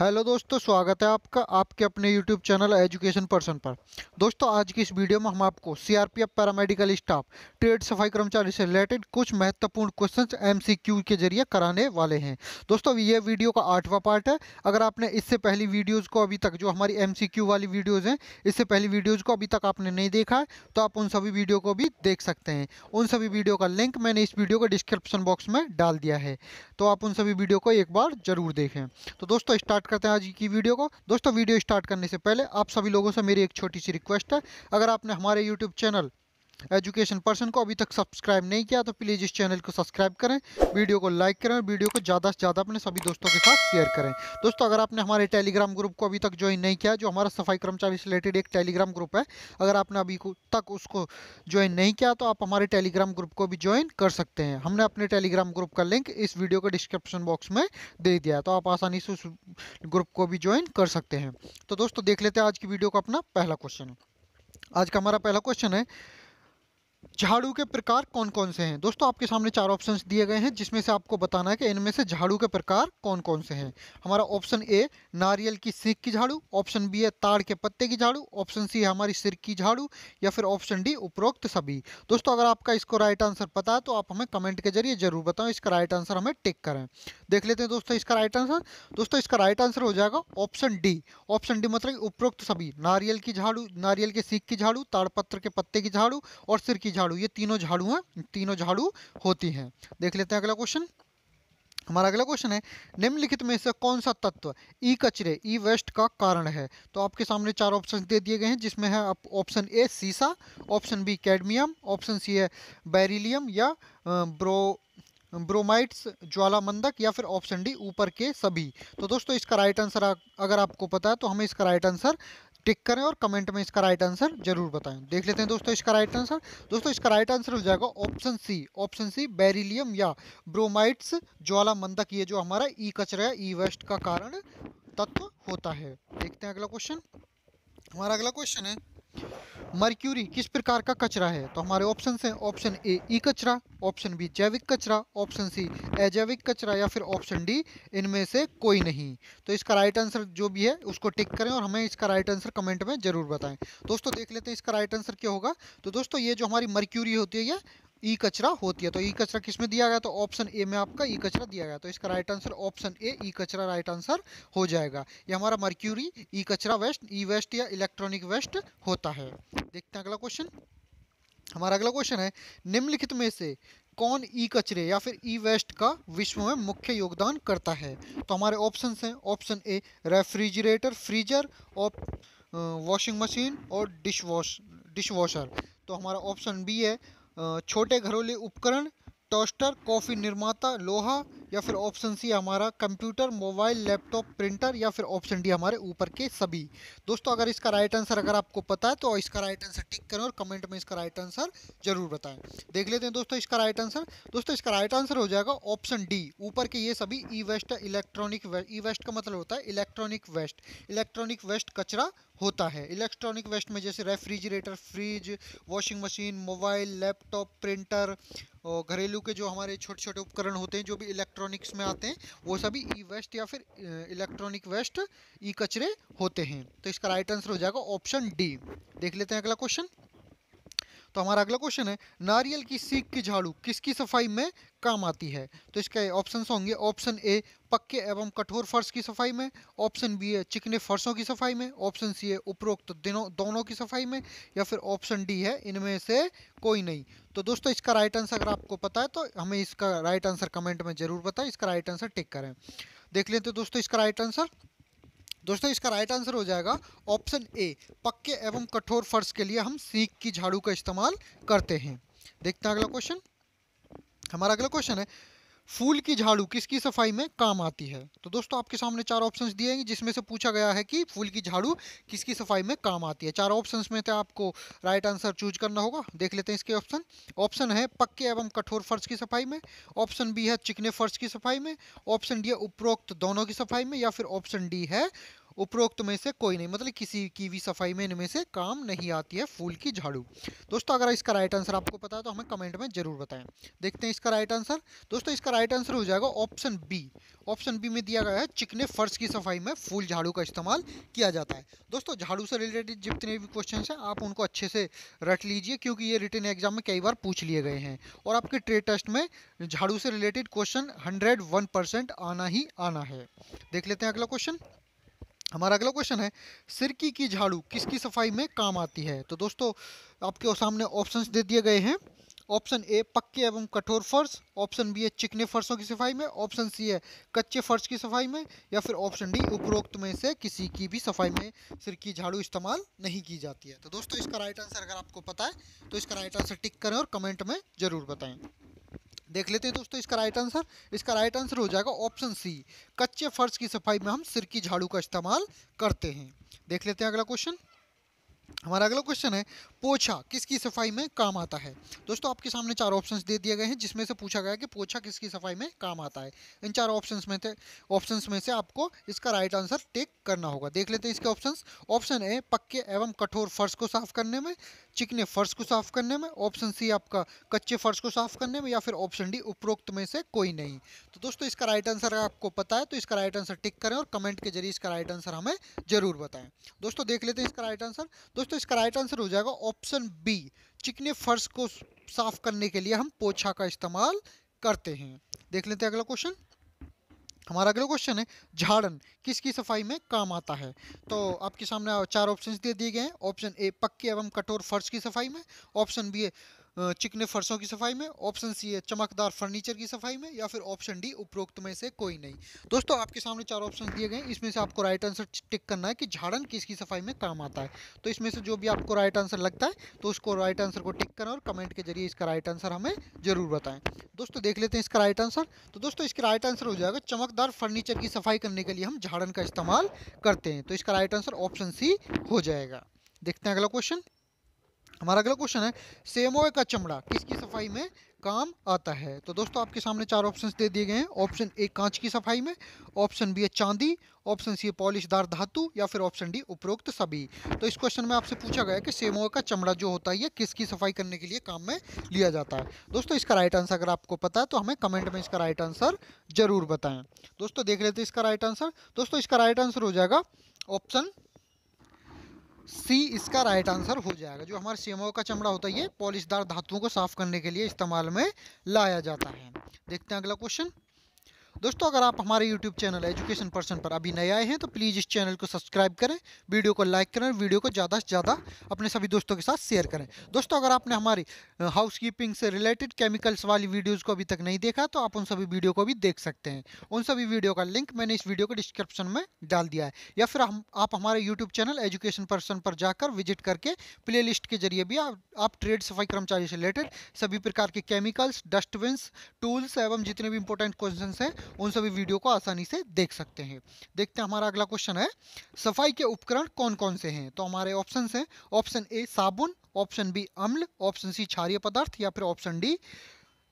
hello दोस्तों स्वागत है आपका आपके अपने यूट्यूब चैनल एजुकेशन पर्सन पर दोस्तों आज की इस वीडियो में हम आपको सीआरपीएफ पैरामेडिकल स्टाफ ट्रेड सफाई कर्मचारी से रिलेटेड कुछ महत्वपूर्ण क्वेश्चंस एमसीक्यू के जरिए कराने वाले हैं दोस्तों ये वीडियो का आठवां पार्ट है अगर आपने इससे पहली वीडियोज़ को अभी तक जो हमारी एम वाली वीडियोज़ हैं इससे पहली वीडियोज़ को अभी तक आपने नहीं देखा है तो आप उन सभी वीडियो को भी देख सकते हैं उन सभी वीडियो का लिंक मैंने इस वीडियो को डिस्क्रिप्शन बॉक्स में डाल दिया है तो आप उन सभी वीडियो को एक बार ज़रूर देखें तो दोस्तों स्टार्ट करते हैं आज की वीडियो को दोस्तों वीडियो स्टार्ट करने से पहले आप सभी लोगों से मेरी एक छोटी सी रिक्वेस्ट है अगर आपने हमारे यूट्यूब चैनल एजुकेशन पर्सन को अभी तक सब्सक्राइब नहीं किया तो प्लीज़ इस चैनल को सब्सक्राइब करें वीडियो को लाइक करें और वीडियो को ज़्यादा से ज़्यादा अपने सभी दोस्तों के साथ शेयर करें दोस्तों अगर आपने हमारे टेलीग्राम ग्रुप को अभी तक ज्वाइन नहीं किया जो हमारा सफाई कर्मचारी से रिलेटेड एक टेलीग्राम ग्रुप है अगर आपने अभी तक उसको ज्वाइन नहीं किया तो आप हमारे टेलीग्राम ग्रुप को भी ज्वाइन कर सकते हैं हमने अपने टेलीग्राम ग्रुप का लिंक इस वीडियो के डिस्क्रिप्शन बॉक्स में दे दिया तो आप आसानी से उस ग्रुप को भी ज्वाइन कर सकते हैं तो दोस्तों देख लेते हैं आज की वीडियो का अपना पहला क्वेश्चन आज का हमारा पहला क्वेश्चन है झाड़ू के प्रकार कौन कौन से हैं दोस्तों आपके सामने चार ऑप्शंस दिए गए हैं जिसमें से आपको बताना है कि इनमें से झाड़ू के प्रकार कौन कौन से हैं हमारा ऑप्शन ए नारियल की सीख की झाड़ू ऑप्शन बी है ताड़ के पत्ते की झाड़ू ऑप्शन सी है हमारी सिर की झाड़ू या फिर ऑप्शन डी उपरोक्त सभी दोस्तों अगर आपका इसको राइट आंसर पता है तो आप हमें कमेंट के जरिए जरूर बताओ इसका राइट आंसर हमें टिक करें देख लेते हैं दोस्तों इसका राइट आंसर दोस्तों इसका राइट आंसर हो जाएगा ऑप्शन डी ऑप्शन डी मतलब उपरोक्त सभी नारियल की झाड़ू नारियल के सीख की झाड़ू ताड़पत्र के पत्ते की झाड़ू और सिर की झाड़ू झाड़ू ये तीनों झाड़ू हैं हाँ, तीनों झाड़ू होती हैं देख लेते हैं अगला क्वेश्चन हमारा अगला क्वेश्चन है निम्नलिखित में से कौन सा तत्व ई कचरे ई वेस्ट का कारण है तो आपके सामने चार ऑप्शन दे दिए गए हैं जिसमें है ऑप्शन ए सीसा option B cadmium option C है बैरिलियम या ब्रो ब्रोमाइट्स ज्वालामंदक या फिर ऑप्शन डी ऊपर के सभी तो दोस्तों इसका राइट आंसर अगर आपको पता है तो हमें इसका राइट आंसर टिक करें और कमेंट में इसका राइट आंसर जरूर बताएं देख लेते हैं दोस्तों इसका राइट आंसर दोस्तों इसका राइट आंसर हो जाएगा option C option C beryllium या ब्रोमाइट्स ज्वाला मंदक ये जो हमारा ई e कचरा है ई e वेस्ट का कारण तत्व होता है देखते हैं अगला क्वेश्चन हमारा अगला क्वेश्चन है मर्क्यूरी किस प्रकार का कचरा है तो हमारे ऑप्शन हैं ऑप्शन ए ई कचरा ऑप्शन बी जैविक कचरा ऑप्शन सी अजैविक कचरा या फिर ऑप्शन डी इनमें से कोई नहीं तो इसका राइट आंसर जो भी है उसको टिक करें और हमें इसका राइट आंसर कमेंट में ज़रूर बताएं दोस्तों देख लेते हैं इसका राइट आंसर क्या होगा तो दोस्तों ये जो हमारी मर्क्यूरी होती है ये ई कचरा होती है तो ई कचरा किस में दिया गया तो ऑप्शन ए में आपका ई कचरा दिया गया तो इसका right answer option A e कचरा राइट आंसर हो जाएगा ये हमारा मर्क्यूरी ई कचरा वेस्ट ई वेस्ट या इलेक्ट्रॉनिक वेस्ट होता है देखते हैं अगला क्वेश्चन हमारा अगला क्वेश्चन है निम्नलिखित में से कौन ई कचरे या फिर ई वेस्ट का विश्व में मुख्य योगदान करता है तो हमारे ऑप्शन हैं ऑप्शन ए रेफ्रिजरेटर फ्रीजर और वॉशिंग मशीन और डिश वॉश डिश वॉशर तो हमारा ऑप्शन बी है छोटे घरेलू उपकरण टोस्टर कॉफ़ी निर्माता लोहा या फिर ऑप्शन सी हमारा कंप्यूटर मोबाइल लैपटॉप प्रिंटर या फिर ऑप्शन डी हमारे ऊपर के सभी दोस्तों अगर इसका राइट आंसर अगर आपको पता है तो इसका राइट आंसर टिक करें और कमेंट में इसका राइट आंसर जरूर बताएं देख लेते हैं दोस्तों इसका राइट आंसर दोस्तों इसका राइट आंसर हो जाएगा ऑप्शन डी ऊपर के ये सभी e waste electronic e waste का मतलब होता है इलेक्ट्रॉनिक वेस्ट इलेक्ट्रॉनिक वेस्ट कचरा होता है इलेक्ट्रॉनिक वेस्ट में जैसे refrigerator fridge washing machine mobile laptop printer और घरेलू के जो हमारे छोटे छोटे उपकरण होते हैं जो भी इलेक्ट्रॉनिक इलेक्ट्रॉनिक्स में आते हैं वो सभी ई e वेस्ट या फिर इलेक्ट्रॉनिक वेस्ट ई e कचरे होते हैं तो इसका राइट आंसर हो जाएगा ऑप्शन डी देख लेते हैं अगला क्वेश्चन तो हमारा अगला क्वेश्चन है नारियल की सीख की झाड़ू किसकी सफाई में काम आती है तो इसके ऑप्शन होंगे ऑप्शन ए पक्के एवं कठोर फर्श की सफाई में ऑप्शन बी है चिकने फर्शों की सफाई में ऑप्शन सी है उपरोक्त दिनों दोनों की सफाई में या फिर ऑप्शन डी है इनमें से कोई नहीं तो दोस्तों इसका राइट आंसर अगर आपको पता है तो हमें इसका राइट आंसर कमेंट में जरूर बताएं इसका राइट आंसर टिक करें देख लेते दोस्तों इसका राइट आंसर दोस्तों इसका राइट आंसर हो जाएगा ऑप्शन ए पक्के एवं कठोर फर्श के लिए हम सीख की झाड़ू का इस्तेमाल करते हैं देखते हैं अगला क्वेश्चन हमारा अगला क्वेश्चन है फूल की झाड़ू किसकी सफाई में काम आती है तो दोस्तों आपके सामने चार ऑप्शंस दिए हैं जिसमें से पूछा गया है कि फूल की झाड़ू किसकी सफाई में काम आती है चार ऑप्शंस में थे आपको राइट आंसर चूज करना होगा देख लेते हैं इसके ऑप्शन ऑप्शन है पक्के एवं कठोर फर्श की सफाई में ऑप्शन बी है चिकने फर्श की सफाई में ऑप्शन डी है उपरोक्त दोनों की सफाई में या फिर ऑप्शन डी है उपरोक्त में से कोई नहीं मतलब किसी की भी सफाई में इनमें से काम नहीं आती है फूल की झाड़ू दोस्तों अगर इसका राइट आंसर आपको पता है तो हमें कमेंट में जरूर बताएं देखते हैं इसका राइट आंसर दोस्तों इसका राइट आंसर हो जाएगा ऑप्शन बी ऑप्शन बी में दिया गया है चिकने फर्श की सफाई में फूल झाड़ू का इस्तेमाल किया जाता है दोस्तों झाड़ू से रिलेटेड जितने भी क्वेश्चन हैं आप उनको अच्छे से रट लीजिए क्योंकि ये रिटर्न एग्जाम में कई बार पूछ लिए गए हैं और आपके ट्रेड टेस्ट में झाड़ू से related question hundred one percent आना ही आना है देख लेते हैं अगला क्वेश्चन हमारा अगला क्वेश्चन है सिरकी की झाड़ू किसकी सफाई में काम आती है तो दोस्तों आपके सामने ऑप्शंस दे दिए गए हैं ऑप्शन ए पक्के एवं कठोर फर्श ऑप्शन बी है चिकने फर्शों की सफाई में ऑप्शन सी है कच्चे फर्श की सफाई में या फिर ऑप्शन डी उपरोक्त में से किसी की भी सफाई में सिरकी झाड़ू इस्तेमाल नहीं की जाती है तो दोस्तों इसका राइट आंसर अगर आपको पता है तो इसका राइट आंसर टिक करें और कमेंट में ज़रूर बताएं देख लेते हैं दोस्तों इसका राइट आंसर इसका राइट आंसर हो जाएगा ऑप्शन सी कच्चे फर्श की सफाई में हम सिरकी झाड़ू का इस्तेमाल करते हैं देख लेते हैं अगला क्वेश्चन हमारा अगला क्वेश्चन है पोछा किसकी सफाई में काम आता है दोस्तों आपके सामने चार ऑप्शंस दे दिए गए हैं जिसमें से पूछा गया है कि पोछा किसकी सफाई में काम आता है इन चार ऑप्शंस में थे ऑप्शंस में से आपको इसका राइट आंसर टेक करना होगा देख लेते हैं इसके ऑप्शंस ऑप्शन ए पक्के एवं कठोर फर्श को साफ करने में चिकने फर्श को साफ करने में ऑप्शन सी आपका कच्चे फर्श को साफ करने में या फिर ऑप्शन डी उपरोक्त में से कोई नहीं तो दोस्तों इसका राइट आंसर आपको पता है तो इसका राइट आंसर टिक करें और कमेंट के जरिए इसका राइट आंसर हमें जरूर बताएं दोस्तों देख लेते हैं इसका राइट आंसर दोस्तों इसका राइट आंसर हो जाएगा ऑप्शन बी चिकने फर्श को साफ करने के लिए हम पोछा का इस्तेमाल करते हैं देख लेते हैं अगला क्वेश्चन हमारा अगला क्वेश्चन है झाड़न किसकी सफाई में काम आता है तो आपके सामने चार ऑप्शन दे दिए गए हैं ऑप्शन ए पक्के एवं कठोर फर्श की सफाई में ऑप्शन बी है चिकने फर्शों की सफाई में ऑप्शन सी है चमकदार फर्नीचर की सफाई में या फिर ऑप्शन डी उपरोक्त में से कोई नहीं दोस्तों आपके सामने चार ऑप्शन दिए गए इसमें से आपको राइट आंसर टिक करना है कि झाड़न किसकी सफाई में काम आता है तो इसमें से जो भी आपको राइट आंसर लगता है तो उसको राइट आंसर को टिक करना और कमेंट के जरिए इसका राइट आंसर हमें जरूर बताएं दोस्तों देख लेते हैं इसका राइट आंसर तो दोस्तों इसका राइट आंसर हो जाएगा चमकदार फर्नीचर की सफाई करने के लिए हम झाड़न का इस्तेमाल करते हैं तो इसका राइट आंसर ऑप्शन सी हो जाएगा देखते हैं अगला क्वेश्चन हमारा अगला क्वेश्चन है सेमोए का चमड़ा किसकी सफाई में काम आता है तो दोस्तों आपके सामने चार ऑप्शंस दे दिए गए हैं ऑप्शन ए कांच की सफाई में ऑप्शन बी है चांदी ऑप्शन सी है पॉलिशदार धातु या फिर ऑप्शन डी उपरोक्त सभी तो इस क्वेश्चन में आपसे पूछा गया कि सेमोए का चमड़ा जो होता है ये किसकी सफाई करने के लिए काम में लिया जाता है दोस्तों इसका राइट आंसर अगर आपको पता है तो हमें कमेंट में इसका राइट आंसर जरूर बताएं दोस्तों देख लेते हैं इसका राइट आंसर दोस्तों इसका राइट आंसर हो जाएगा ऑप्शन सी इसका राइट आंसर हो जाएगा जो हमारे सीएमओ का चमड़ा होता है ये पॉलिशदार धातुओं को साफ करने के लिए इस्तेमाल में लाया जाता है देखते हैं अगला क्वेश्चन दोस्तों अगर आप हमारे यूट्यूब चैनल एजुकेशन पर्सन पर अभी नए आए हैं तो प्लीज़ इस चैनल को सब्सक्राइब करें वीडियो को लाइक करें वीडियो को ज़्यादा से ज़्यादा अपने सभी दोस्तों के साथ शेयर करें दोस्तों अगर आपने हमारी हाउस कीपिंग से रिलेटेड केमिकल्स वाली वीडियोज़ को अभी तक नहीं देखा तो आप उन सभी वीडियो को भी देख सकते हैं उन सभी वीडियो का लिंक मैंने इस वीडियो के डिस्क्रिप्शन में डाल दिया है या फिर हम आप हमारे यूट्यूब चैनल एजुकेशन पर्सन पर जाकर विजिट करके प्ले के जरिए भी आप, आप ट्रेड सफाई कर्मचारी से रिलेटेड सभी प्रकार के केमिकल्स डस्टबिन टूल्स एवं जितने भी इंपॉर्टेंट क्वेश्चन हैं उन सभी वीडियो को आसानी से देख सकते हैं देखते हैं हमारा अगला क्वेश्चन है सफाई के उपकरण कौन कौन से हैं तो हमारे ऑप्शन हैं ऑप्शन ए साबुन ऑप्शन बी अम्ल ऑप्शन सी क्षारिय पदार्थ या फिर ऑप्शन डी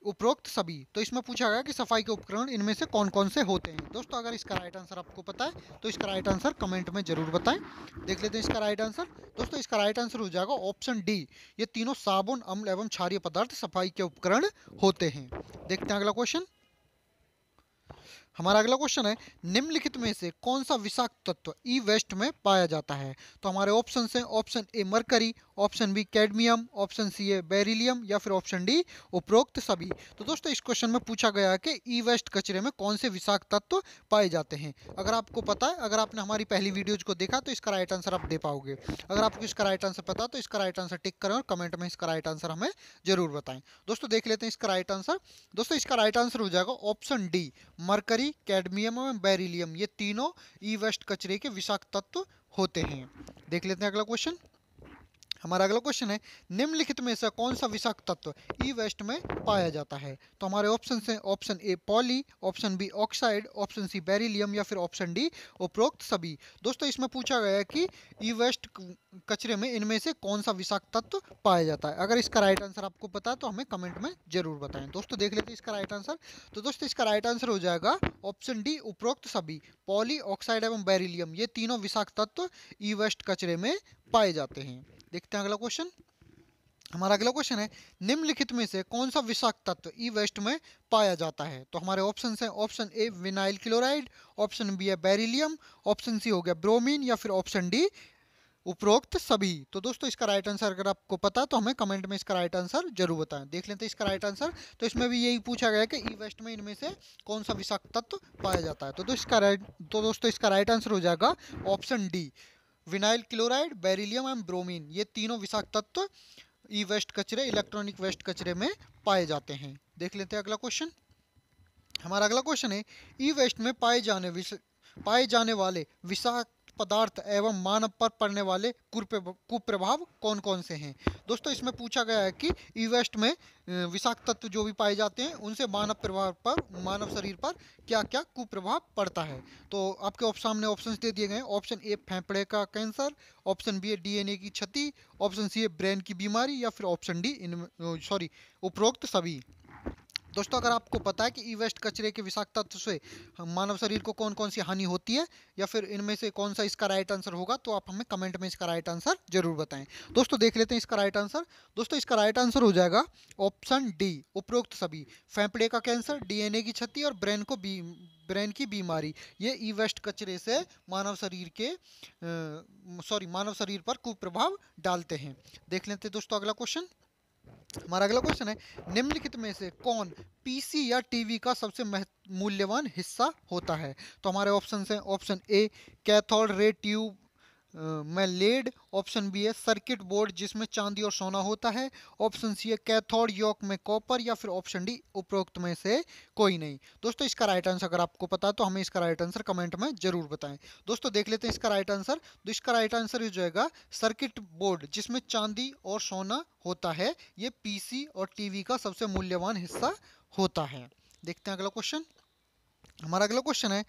उपरोक्त सभी तो इसमें पूछा गया कि सफाई के उपकरण इनमें से कौन कौन से होते हैं दोस्तों अगर इसका राइट आंसर आपको पता है तो इसका राइट आंसर कमेंट में जरूर बताएं देख लेते हैं इसका राइट आंसर दोस्तों इसका राइट आंसर हो जाएगा ऑप्शन डी ये तीनों साबुन अम्ल एवं क्षारिय पदार्थ सफाई के उपकरण होते हैं देखते हैं अगला क्वेश्चन हमारा अगला क्वेश्चन है निम्नलिखित में से कौन सा विषाक्त तत्व ई e वेस्ट में पाया जाता है तो हमारे ऑप्शन हैं option A mercury option B cadmium option C a beryllium या फिर ऑप्शन डी उपरोक्त सभी तो दोस्तों इस क्वेश्चन में पूछा गया है कि ई e वेस्ट कचरे में कौन से विषाक्त तत्व पाए जाते हैं अगर आपको पता है अगर आपने हमारी पहली वीडियोज को देखा तो इसका राइट आंसर आप दे पाओगे अगर आपको इसका राइट आंसर पता तो इसका राइट आंसर टिक करें और कमेंट में इसका राइट आंसर हमें जरूर बताएं दोस्तों देख लेते हैं इसका राइट आंसर दोस्तों इसका राइट आंसर हो जाएगा option D mercury mercury cadmium और बेरिलियम ये तीनों ई वेस्ट कचरे के विषाक्त तत्व होते हैं देख लेते हैं अगला क्वेश्चन हमारा अगला क्वेश्चन है निम्नलिखित में से कौन सा विषाक्त तत्व ई e वेस्ट में पाया जाता है तो हमारे ऑप्शन हैं option A poly option B oxide option C beryllium या फिर ऑप्शन डी उपरोक्त सभी दोस्तों इसमें पूछा गया कि ई e वेस्ट कचरे में इनमें से कौन सा विषाक्त तत्व पाया जाता है अगर इसका राइट आंसर आपको पता है तो हमें कमेंट में जरूर बताएं दोस्तों देख लेते हैं इसका राइट आंसर तो दोस्तों इसका राइट आंसर हो जाएगा ऑप्शन डी उपरोक्त सभी पॉली ऑक्साइड एवं बेरिलियम ये तीनों विषाक्त तत्व ई e वेस्ट कचरे में पाए जाते हैं देखते हैं अगला क्वेश्चन हमारा अगला क्वेश्चन है निम्नलिखित में से कौन सा विषाक्त तत्व ई e वेस्ट में पाया जाता है तो हमारे ऑप्शन हैं option A vinyl chloride option B है बेरिलियम ऑप्शन सी हो गया ब्रोमीन या फिर ऑप्शन डी उपरोक्त सभी तो दोस्तों इसका राइट आंसर अगर आपको पता तो हमें कमेंट में इसका राइट आंसर जरूर बताएं देख लेते हैं इसका राइट आंसर तो इसमें भी यही पूछा गया है कि ई e वेस्ट में इनमें से कौन सा विषाक्त तत्व पाया जाता है तो, तो इसका राइट तो दोस्तों इसका राइट आंसर हो जाएगा option D vinyl chloride beryllium and bromine ये तीनों विषाक्त तत्व ई वेस्ट कचरे इलेक्ट्रॉनिक वेस्ट कचरे में पाए जाते हैं देख लेते हैं अगला क्वेश्चन हमारा अगला क्वेश्चन है ई वेस्ट में पाए जाने पाए जाने वाले विषाक्त पदार्थ एवं मानव पर पड़ने वाले कुप्रभाव कौन कौन से हैं दोस्तों इसमें पूछा गया है कि ई वेस्ट में विषाक्त तत्व जो भी पाए जाते हैं उनसे मानव प्रभाव पर मानव शरीर पर क्या क्या कुप्रभाव पड़ता है तो आपके सामने ऑप्शन दे दिए गए ऑप्शन ए फेफड़े का कैंसर ऑप्शन बी है डीएनए की क्षति ऑप्शन सी ए ब्रेन की बीमारी या फिर ऑप्शन डी इन सॉरी उपरोक्त सभी दोस्तों अगर आपको पता है कि ई वेस्ट कचरे के तत्व से मानव शरीर को कौन कौन सी हानि होती है या फिर इनमें से कौन सा इसका राइट आंसर होगा तो आप हमें कमेंट में इसका राइट आंसर जरूर बताएं दोस्तों देख लेते हैं इसका राइट आंसर दोस्तों इसका राइट आंसर हो जाएगा ऑप्शन डी उपरोक्त सभी फेफड़े का कैंसर डीएनए की क्षति और ब्रेन को बी ब्रेन की बीमारी ये ई वेस्ट कचरे से मानव शरीर के सॉरी मानव शरीर पर कुप्रभाव डालते हैं देख लेते हैं दोस्तों अगला क्वेश्चन हमारा अगला क्वेश्चन है निम्नलिखित में से कौन पीसी या टीवी का सबसे मूल्यवान हिस्सा होता है तो हमारे ऑप्शन हैं option A cathode ray tube में लेड ऑप्शन बी है सर्किट बोर्ड जिसमें चांदी और सोना होता है ऑप्शन सी है कैथोड योक में कॉपर या फिर ऑप्शन डी उपरोक्त में से कोई नहीं दोस्तों इसका राइट आंसर अगर आपको पता है तो हमें इसका राइट आंसर कमेंट में जरूर बताएं दोस्तों देख लेते हैं इसका राइट आंसर तो इसका राइट आंसर हो जाएगा सर्किट बोर्ड जिसमें चांदी और सोना होता है ये पी और टी का सबसे मूल्यवान हिस्सा होता है देखते हैं अगला क्वेश्चन हमारा अगला क्वेश्चन है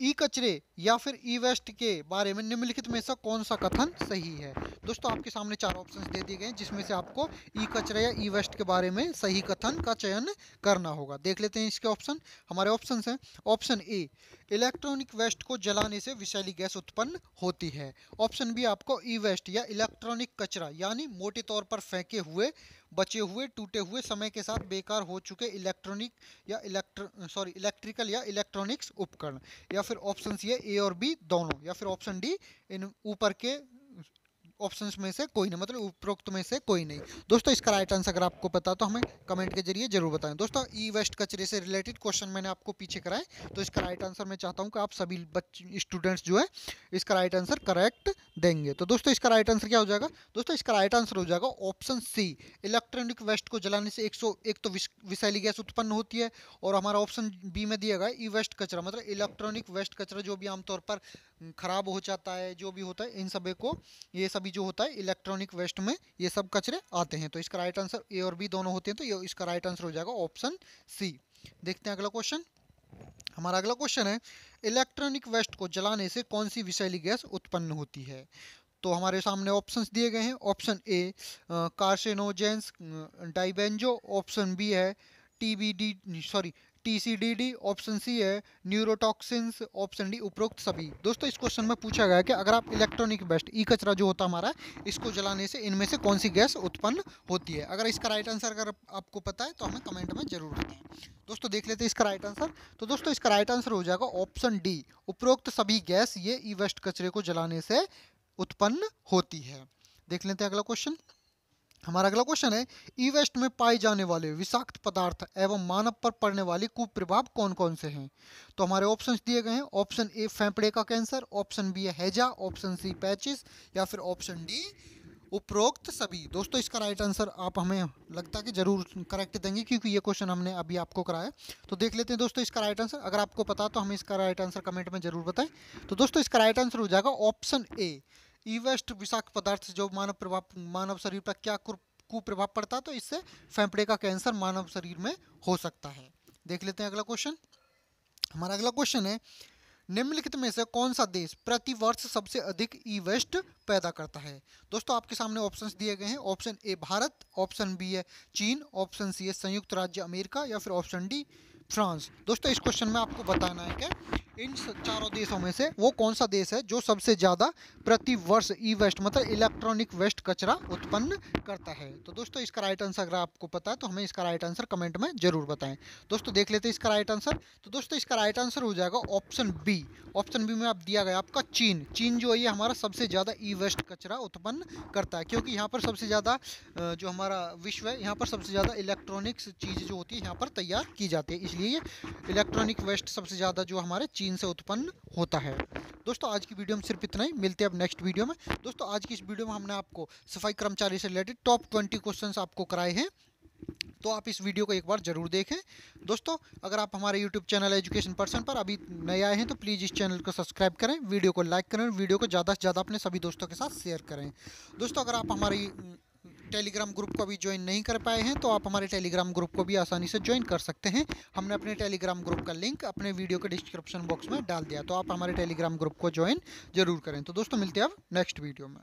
ई कचरे या फिर ई वेस्ट के बारे में निम्नलिखित में से कौन सा कथन सही है दोस्तों आपके सामने चार ऑप्शंस दे दिए गए हैं जिसमें से आपको ई कचरे या ई वेस्ट के बारे में सही कथन का चयन करना होगा देख लेते हैं इसके ऑप्शन हमारे ऑप्शन हैं ऑप्शन ए इलेक्ट्रॉनिक वेस्ट को जलाने से विषैली गैस उत्पन्न होती है ऑप्शन बी आपको ई वेस्ट या इलेक्ट्रॉनिक कचरा यानी मोटे तौर पर फेंके हुए बचे हुए टूटे हुए समय के साथ बेकार हो चुके इलेक्ट्रॉनिक या इलेक्ट्र सॉरी इलेक्ट्रिकल या इलेक्ट्रॉनिक्स उपकरण या फिर ऑप्शन सी है ए और बी दोनों या फिर ऑप्शन डी इन ऊपर के ऑप्शंस में से कोई नहीं मतलब उपरोक्त में से कोई नहीं दोस्तों इसका राइट आंसर अगर आपको पता तो हमें कमेंट के जरिए जरूर बताएं दोस्तों ई e वेस्ट कचरे से रिलेटेड क्वेश्चन मैंने आपको पीछे कराए तो इसका राइट आंसर मैं चाहता हूँ कि आप सभी बच्चे स्टूडेंट्स जो है इसका राइट आंसर करेक्ट देंगे तो दोस्तों इसका राइट आंसर क्या हो जाएगा दोस्तों इसका राइट आंसर हो जाएगा ऑप्शन सी इलेक्ट्रॉनिक वेस्ट को जलाने से एक सौ एक तो विशैली गैस उत्पन्न होती है और हमारा ऑप्शन बी में दिया गया ई e वेस्ट कचरा मतलब इलेक्ट्रॉनिक वेस्ट कचरा जो भी आमतौर पर खराब हो जाता है जो भी होता है इन सभी को ये सभी भी जो होता है इलेक्ट्रॉनिक वेस्ट में ये सब कचरे आते हैं तो इसका राइट आंसर ए और बी दोनों होते हैं तो ये इसका राइट आंसर हो जाएगा ऑप्शन सी देखते हैं अगला क्वेश्चन हमारा अगला क्वेश्चन है इलेक्ट्रॉनिक वेस्ट को जलाने से कौन सी विषैली गैस उत्पन्न होती है तो हमारे सामने ऑप्शंस दिए गए हैं option A carcinogens dibenzo option B है TBD sorry TCDD option C है न्यूरोटॉक्सिन्स ऑप्शन डी उपरोक्त सभी दोस्तों इस क्वेश्चन में पूछा गया कि अगर आप इलेक्ट्रॉनिक बेस्ट ई कचरा जो होता हमारा इसको जलाने से इनमें से कौन सी गैस उत्पन्न होती है अगर इसका राइट आंसर अगर आपको पता है तो हमें कमेंट में जरूर बताएं दोस्तों देख लेते हैं इसका राइट आंसर तो दोस्तों इसका राइट आंसर हो जाएगा ऑप्शन डी उपरोक्त सभी गैस ये ई वेस्ट कचरे को जलाने से उत्पन्न होती है देख लेते हैं अगला क्वेश्चन हमारा अगला क्वेश्चन है ई वेस्ट में पाए जाने वाले विषाक्त पदार्थ एवं मानव पर पड़ने वाले कुप्रभाव कौन कौन से हैं तो हमारे ऑप्शन दिए गए हैं ऑप्शन ए फेफड़े का कैंसर ऑप्शन बी है हैजा ऑप्शन सी पैचिस या फिर ऑप्शन डी उपरोक्त सभी दोस्तों इसका राइट आंसर आप हमें लगता है कि जरूर करेक्ट देंगे क्योंकि ये क्वेश्चन हमने अभी आपको कराया तो देख लेते हैं दोस्तों इसका राइट आंसर अगर आपको पता तो हमें इसका राइट आंसर कमेंट में जरूर बताएं तो दोस्तों इसका राइट आंसर हो जाएगा ऑप्शन ए ईवेस्ट विषाक्त पदार्थ जो मानव प्रभाव मानव शरीर पर क्या कुप्रभाव पड़ता है तो इससे फेफड़े का कैंसर मानव शरीर में हो सकता है देख लेते हैं अगला क्वेश्चन हमारा अगला क्वेश्चन है निम्नलिखित में से कौन सा देश प्रति वर्ष सबसे अधिक ई वेस्ट पैदा करता है दोस्तों आपके सामने ऑप्शंस दिए गए हैं option A Bharat option B है चीन ऑप्शन सी है संयुक्त राज्य अमेरिका या फिर ऑप्शन डी फ्रांस दोस्तों इस क्वेश्चन में आपको बताना है कि इन चारों देशों में से वो कौन सा देश है जो सबसे ज़्यादा प्रति वर्ष ई वेस्ट मतलब इलेक्ट्रॉनिक वेस्ट कचरा उत्पन्न करता है तो दोस्तों इसका राइट आंसर अगर आपको पता है तो हमें इसका राइट आंसर कमेंट में जरूर बताएं दोस्तों देख लेते हैं इसका राइट आंसर तो दोस्तों इसका राइट आंसर हो जाएगा ऑप्शन बी ऑप्शन बी में आप दिया गया आपका चीन चीन जो है ये हमारा सबसे ज़्यादा ई वेस्ट कचरा उत्पन्न करता है क्योंकि यहाँ पर सबसे ज़्यादा जो हमारा विश्व है यहाँ पर सबसे ज़्यादा इलेक्ट्रॉनिक्स चीज़ जो होती है यहाँ पर तैयार की जाती है इसलिए इलेक्ट्रॉनिक वेस्ट सबसे ज़्यादा जो हमारे चीन प्रोटीन से उत्पन्न होता है दोस्तों आज की वीडियो में सिर्फ इतना ही मिलते हैं अब नेक्स्ट वीडियो में दोस्तों आज की इस वीडियो में हमने आपको सफाई कर्मचारी से रिलेटेड टॉप ट्वेंटी क्वेश्चन आपको कराए हैं तो आप इस वीडियो को एक बार ज़रूर देखें दोस्तों अगर आप हमारे YouTube चैनल एजुकेशन पर्सन पर अभी नए आए हैं तो प्लीज़ इस चैनल को सब्सक्राइब करें वीडियो को लाइक करें वीडियो को ज़्यादा से ज़्यादा अपने सभी दोस्तों के साथ शेयर करें दोस्तों अगर आप हमारी टेलीग्राम ग्रुप को अभी ज्वाइन नहीं कर पाए हैं तो आप हमारे टेलीग्राम ग्रुप को भी आसानी से ज्वाइन कर सकते हैं हमने अपने टेलीग्राम ग्रुप का लिंक अपने वीडियो के डिस्क्रिप्शन बॉक्स में डाल दिया तो आप हमारे टेलीग्राम ग्रुप को ज्वाइन जरूर करें तो दोस्तों मिलते हैं अब नेक्स्ट वीडियो में